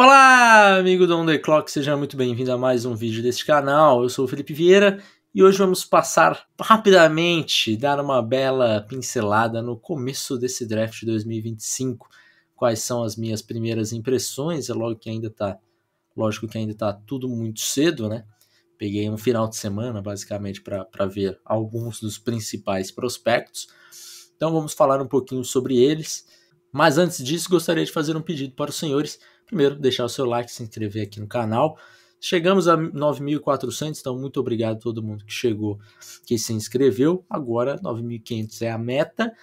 Olá, amigo do On The Clock, seja muito bem-vindo a mais um vídeo deste canal. Eu sou o Felipe Vieira e hoje vamos passar rapidamente, dar uma bela pincelada no começo desse draft de 2025. Quais são as minhas primeiras impressões? É logo que ainda tá, lógico que ainda tá tudo muito cedo, né? Peguei um final de semana basicamente para ver alguns dos principais prospectos. Então vamos falar um pouquinho sobre eles. Mas antes disso, gostaria de fazer um pedido para os senhores Primeiro, deixar o seu like, se inscrever aqui no canal. Chegamos a 9.400, então muito obrigado a todo mundo que chegou, que se inscreveu. Agora 9.500 é a meta.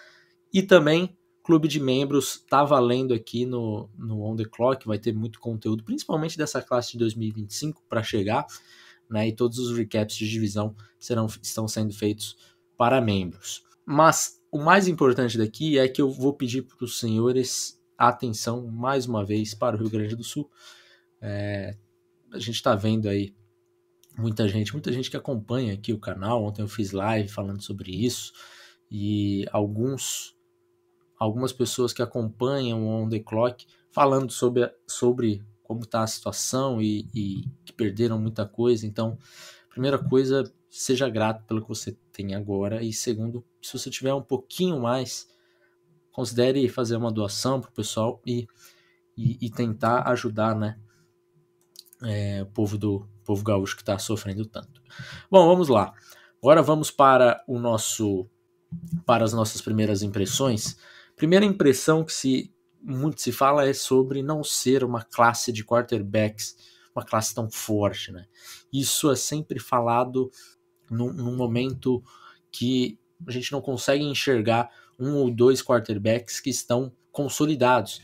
E também, clube de membros está valendo aqui no, no On The Clock, vai ter muito conteúdo, principalmente dessa classe de 2025 para chegar, né? E todos os recaps de divisão serão, estão sendo feitos para membros. Mas o mais importante daqui é que eu vou pedir para os senhores atenção mais uma vez para o Rio Grande do Sul. É, a gente está vendo aí muita gente, muita gente que acompanha aqui o canal. Ontem eu fiz live falando sobre isso e alguns algumas pessoas que acompanham o on the clock falando sobre, sobre como está a situação e, e, que perderam muita coisa. Então, primeira coisa, seja grato pelo que você tem agora e segundo, se você tiver um pouquinho mais considere fazer uma doação para o pessoal e, e, e, tentar ajudar né, é, o povo do povo gaúcho que está sofrendo tanto. Bom, vamos lá. Agora vamos para o nosso para as nossas primeiras impressões. Primeira impressão que se muito se fala é sobre não ser uma classe de quarterbacks, uma classe tão forte, né? Isso é sempre falado num, num momento que a gente não consegue enxergar um ou dois quarterbacks que estão consolidados,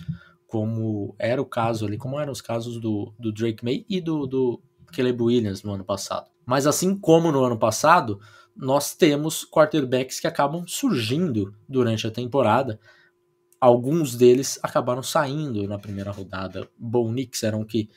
como era o caso ali, como eram os casos do, do Drake May e do, do Caleb Williams no ano passado. Mas assim como no ano passado, nós temos quarterbacks que acabam surgindo durante a temporada. Alguns deles acabaram saindo na primeira rodada. Bom, era eram que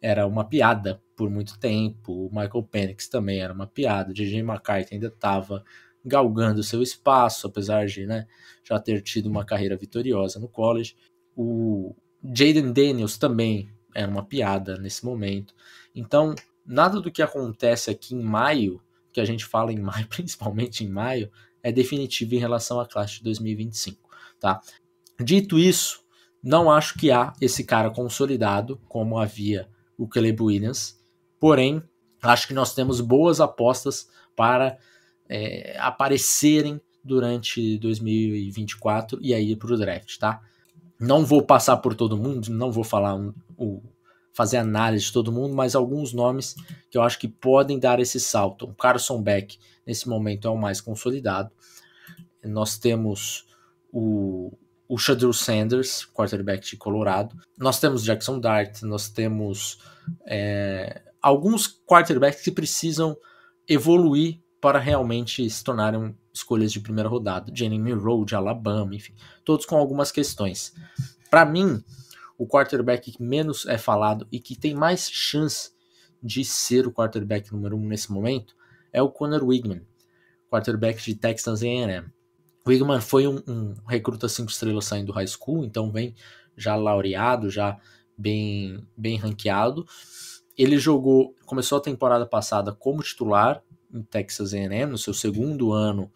era uma piada por muito tempo. O Michael Penix também era uma piada. DJ McCarthy ainda estava galgando seu espaço, apesar de né, já ter tido uma carreira vitoriosa no college. O Jaden Daniels também era é uma piada nesse momento. Então, nada do que acontece aqui em maio, que a gente fala em maio, principalmente em maio, é definitivo em relação à classe de 2025, tá? Dito isso, não acho que há esse cara consolidado como havia o Caleb Williams, porém, acho que nós temos boas apostas para é, aparecerem durante 2024 e aí para o draft, tá? Não vou passar por todo mundo, não vou falar um, fazer análise de todo mundo, mas alguns nomes que eu acho que podem dar esse salto. O Carson Beck, nesse momento, é o mais consolidado. Nós temos o, o Sanders, quarterback de Colorado. Nós temos Jackson Dart, nós temos é, alguns quarterbacks que precisam evoluir para realmente se tornarem escolhas de primeira rodada. Jeremy Road, Alabama, enfim, todos com algumas questões. Para mim, o quarterback que menos é falado e que tem mais chance de ser o quarterback número um nesse momento é o Connor Wigman, quarterback de Texas A&M. Wigman foi um, um recruta cinco estrelas saindo do high school, então vem já laureado, já bem bem ranqueado. Ele jogou, começou a temporada passada como titular, em Texas A&M, no seu segundo ano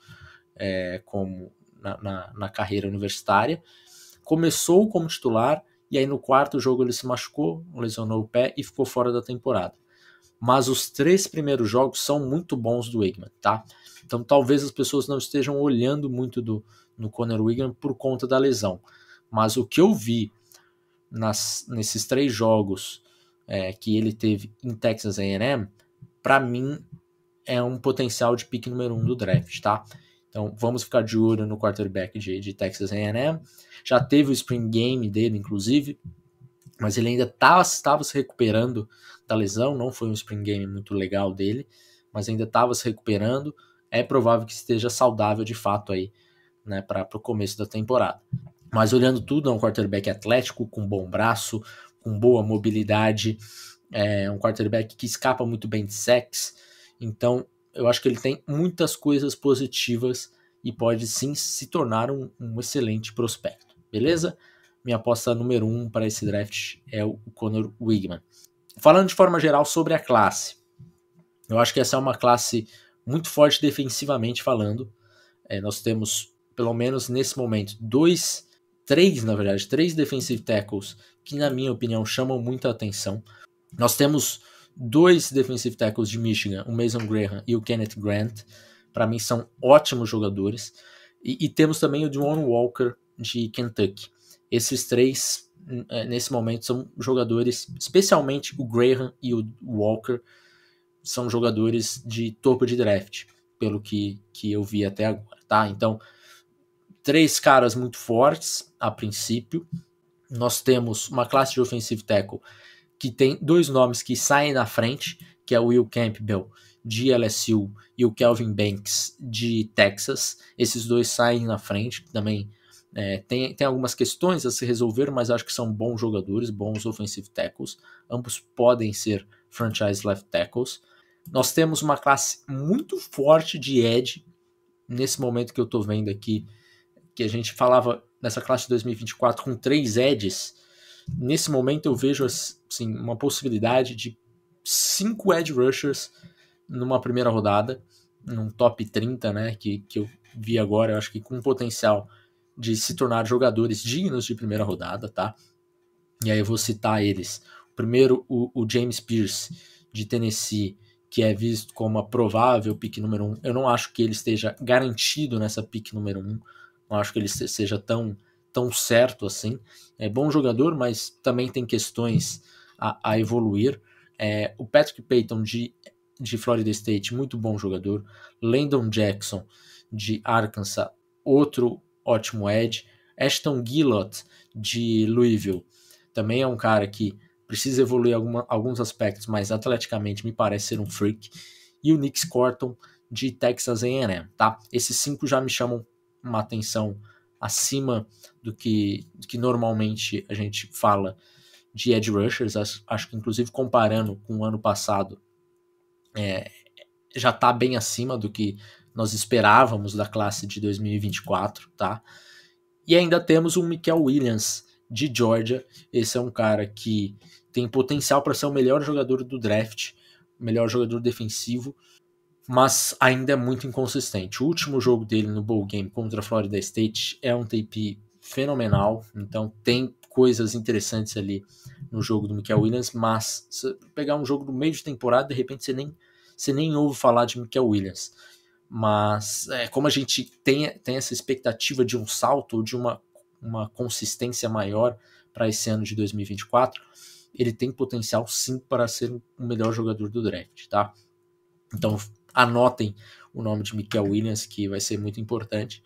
é, como na, na, na, carreira universitária. Começou como titular e aí no quarto jogo ele se machucou, lesionou o pé e ficou fora da temporada. Mas os três primeiros jogos são muito bons do Wigman, tá? Então talvez as pessoas não estejam olhando muito do, no Conor Wigman por conta da lesão. Mas o que eu vi nas, nesses três jogos é, que ele teve em Texas A&M, para mim é um potencial de pick número um do draft, tá? Então vamos ficar de olho no quarterback de, de Texas A&M. Já teve o spring game dele, inclusive, mas ele ainda tá, estava se recuperando da lesão. Não foi um spring game muito legal dele, mas ainda estava se recuperando. É provável que esteja saudável de fato aí, né, para o começo da temporada. Mas olhando tudo, é um quarterback atlético, com bom braço, com boa mobilidade, é um quarterback que escapa muito bem de sacks, então, eu acho que ele tem muitas coisas positivas e pode sim se tornar um, um excelente prospecto, beleza? Minha aposta número um para esse draft é o Conor Wigman. Falando de forma geral sobre a classe, eu acho que essa é uma classe muito forte defensivamente falando. É, nós temos, pelo menos nesse momento, dois, três, na verdade, três defensive tackles que, na minha opinião, chamam muita atenção. Nós temos dois defensive tackles de Michigan, o Mason Graham e o Kenneth Grant, para mim são ótimos jogadores. E, e, temos também o John Walker de Kentucky. Esses três, hum, é, nesse momento, são jogadores, especialmente o Graham e o Walker, são jogadores de topo de draft, pelo que, que eu vi até agora, tá? Então, três caras muito fortes a princípio. Nós temos uma classe de offensive tackle que tem dois nomes que saem na frente, que é o Will Campbell de LSU e o Kelvin Banks de Texas. Esses dois saem na frente, também é, tem, tem algumas questões a se resolver, mas acho que são bons jogadores, bons offensive tackles. Ambos podem ser franchise left tackles. Nós temos uma classe muito forte de edge nesse momento que eu estou vendo aqui, que a gente falava nessa classe de 2024 com três edges Nesse momento eu vejo assim, uma possibilidade de cinco edge rushers numa primeira rodada, num top 30, né, que, que eu vi agora, eu acho que com potencial de se tornar jogadores dignos de primeira rodada, tá? E aí eu vou citar eles. Primeiro, o, o James Pierce, de Tennessee, que é visto como a provável pick número um. Eu não acho que ele esteja garantido nessa pick número um. Não acho que ele seja tão tão certo assim. É bom jogador, mas também tem questões a, a evoluir. É, o Patrick Payton de, de Florida State, muito bom jogador. Landon Jackson de Arkansas, outro ótimo edge. Ashton Gillot de Louisville, também é um cara que precisa evoluir alguma, alguns aspectos, mas atleticamente me parece ser um freak. E o Nick Corton de Texas A&M, tá? Esses cinco já me chamam uma atenção acima do que, do que normalmente a gente fala de edge rushers. Acho, acho que, inclusive, comparando com o ano passado, é, já está bem acima do que nós esperávamos da classe de 2024, tá? E ainda temos o Michael Williams, de Georgia. Esse é um cara que tem potencial para ser o melhor jogador do draft, melhor jogador defensivo, mas ainda é muito inconsistente. O último jogo dele no bowl game contra a Florida State é um tape fenomenal, então tem coisas interessantes ali no jogo do Michael Williams, mas se pegar um jogo do meio de temporada, de repente você nem, você nem ouve falar de Michael Williams. Mas é, como a gente tem, tem essa expectativa de um salto, de uma, uma consistência maior para esse ano de 2024, ele tem potencial sim para ser o melhor jogador do draft, tá? Então anotem o nome de Michael Williams, que vai ser muito importante.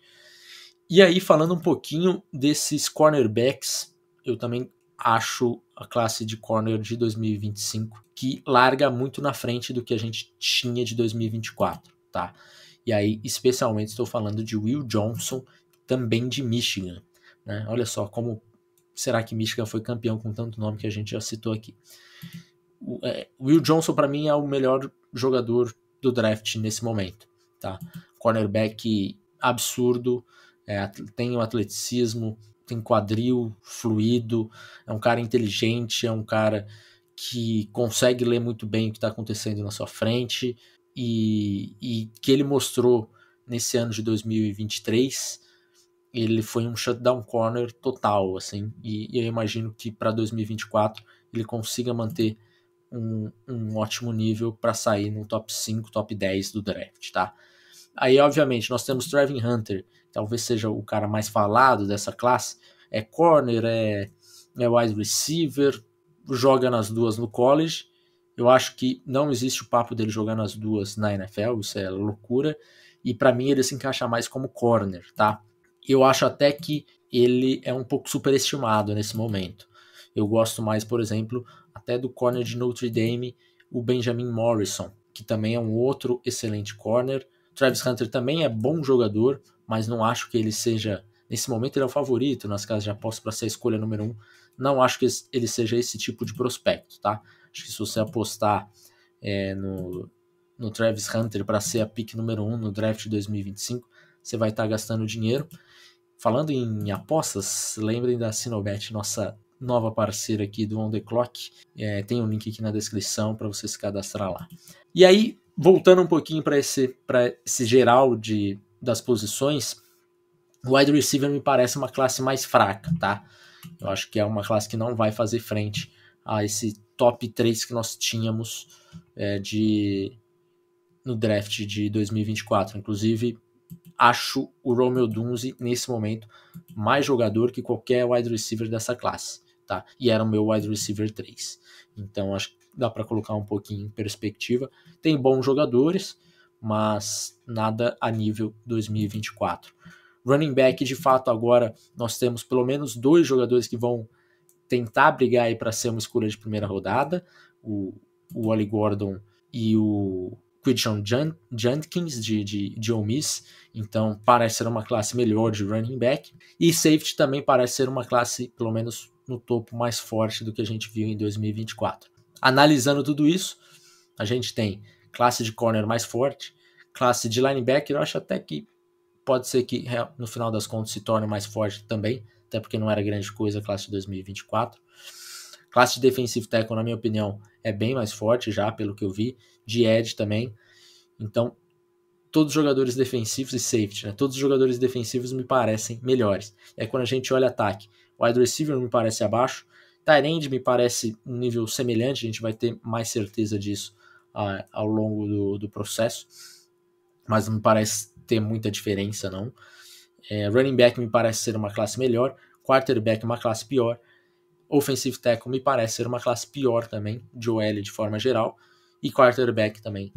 E aí, falando um pouquinho desses cornerbacks, eu também acho a classe de corner de 2025 que larga muito na frente do que a gente tinha de 2024, tá? E aí, especialmente, estou falando de Will Johnson, também de Michigan. Né? Olha só como será que Michigan foi campeão com tanto nome que a gente já citou aqui. O, é, Will Johnson, para mim, é o melhor jogador do draft nesse momento, tá? Cornerback absurdo, é, tem o atleticismo, tem quadril fluido, é um cara inteligente, é um cara que consegue ler muito bem o que está acontecendo na sua frente e, e que ele mostrou nesse ano de 2023 ele foi um shutdown corner total, assim, e, e eu imagino que para 2024 ele consiga manter um, um ótimo nível para sair no top 5, top 10 do draft, tá? Aí, obviamente, nós temos Trevin Hunter, talvez seja o cara mais falado dessa classe. É corner, é, é wide receiver, joga nas duas no college. Eu acho que não existe o papo dele jogar nas duas na NFL, isso é loucura. E para mim ele se encaixa mais como corner, tá? Eu acho até que ele é um pouco superestimado nesse momento. Eu gosto mais, por exemplo, até do corner de Notre Dame, o Benjamin Morrison, que também é um outro excelente corner. Travis Hunter também é bom jogador, mas não acho que ele seja. Nesse momento, ele é o favorito nas casas de aposta para ser a escolha número um. Não acho que ele seja esse tipo de prospecto, tá? Acho que se você apostar é, no, no Travis Hunter para ser a pick número um no draft de 2025, você vai estar tá gastando dinheiro. Falando em apostas, lembrem da Sinobet, nossa nova parceira aqui do On The Clock. É, tem um link aqui na descrição para você se cadastrar lá. E aí, voltando um pouquinho para esse, esse geral de, das posições, o wide receiver me parece uma classe mais fraca, tá? Eu acho que é uma classe que não vai fazer frente a esse top 3 que nós tínhamos é, de no draft de 2024. Inclusive, acho o Romeo Dunze, nesse momento, mais jogador que qualquer wide receiver dessa classe tá? E era o meu wide receiver 3. Então acho que dá para colocar um pouquinho em perspectiva. Tem bons jogadores, mas nada a nível 2024. Running back, de fato, agora nós temos pelo menos dois jogadores que vão tentar brigar aí para ser uma escolha de primeira rodada, o, o Ollie Gordon e o quidjon Jenkins de, de, de Ole Miss, então parece ser uma classe melhor de running back, e safety também parece ser uma classe, pelo menos no topo mais forte do que a gente viu em 2024. Analisando tudo isso, a gente tem classe de corner mais forte, classe de linebacker, eu acho até que pode ser que no final das contas se torne mais forte também, até porque não era grande coisa a classe de 2024. Classe de defensive tackle, na minha opinião, é bem mais forte já, pelo que eu vi, de edge também. Então, todos os jogadores defensivos e safety, né? Todos os jogadores defensivos me parecem melhores. É quando a gente olha ataque, Wide receiver me parece abaixo. Tyrande me parece um nível semelhante, a gente vai ter mais certeza disso ah, ao longo do, do, processo, mas não me parece ter muita diferença, não. É, running back me parece ser uma classe melhor, quarterback uma classe pior, offensive tackle me parece ser uma classe pior também, de OL de forma geral, e quarterback também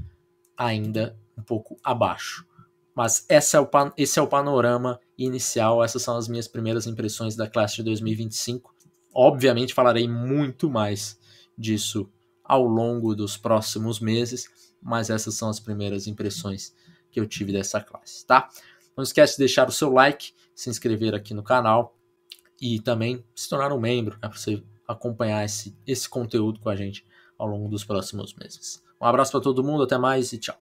ainda um pouco abaixo. Mas esse é o esse é o panorama inicial, essas são as minhas primeiras impressões da classe de 2025. Obviamente falarei muito mais disso ao longo dos próximos meses, mas essas são as primeiras impressões que eu tive dessa classe, tá? Não esquece de deixar o seu like, se inscrever aqui no canal e também se tornar um membro, né, para você acompanhar esse, esse conteúdo com a gente ao longo dos próximos meses. Um abraço para todo mundo, até mais e tchau.